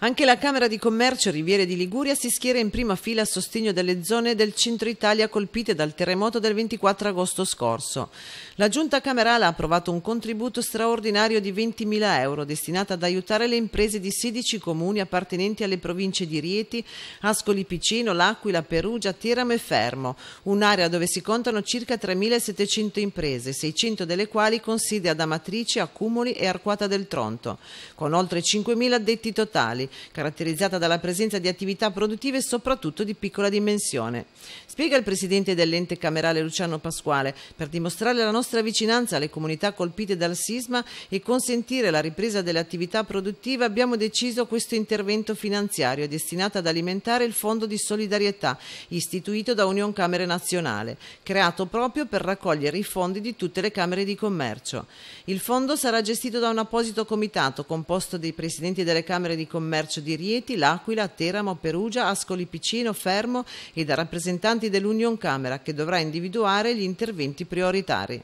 Anche la Camera di Commercio Riviere di Liguria si schiera in prima fila a sostegno delle zone del centro Italia colpite dal terremoto del 24 agosto scorso. La Giunta Camerale ha approvato un contributo straordinario di 20.000 euro destinato ad aiutare le imprese di 16 comuni appartenenti alle province di Rieti, Ascoli Picino, L'Aquila, Perugia, Teramo e Fermo, un'area dove si contano circa 3.700 imprese, 600 delle quali con sede ad Amatrice, Accumoli e Arquata del Tronto, con oltre 5.000 addetti totali rurali, caratterizzata dalla presenza di attività produttive soprattutto di piccola dimensione. Spiega il presidente dell'ente camerale Luciano Pasquale, per dimostrare la nostra vicinanza alle comunità colpite dal sisma e consentire la ripresa delle attività produttive abbiamo deciso questo intervento finanziario destinato ad alimentare il Fondo di Solidarietà istituito da Union Camere Nazionale, creato proprio per raccogliere i fondi di tutte le Camere di Commercio. Il fondo sarà gestito da un apposito comitato composto dai presidenti delle Camere di Commercio Commercio di Rieti, L'Aquila, Teramo, Perugia, Ascoli Picino, Fermo e da rappresentanti dell'Union Camera che dovrà individuare gli interventi prioritari.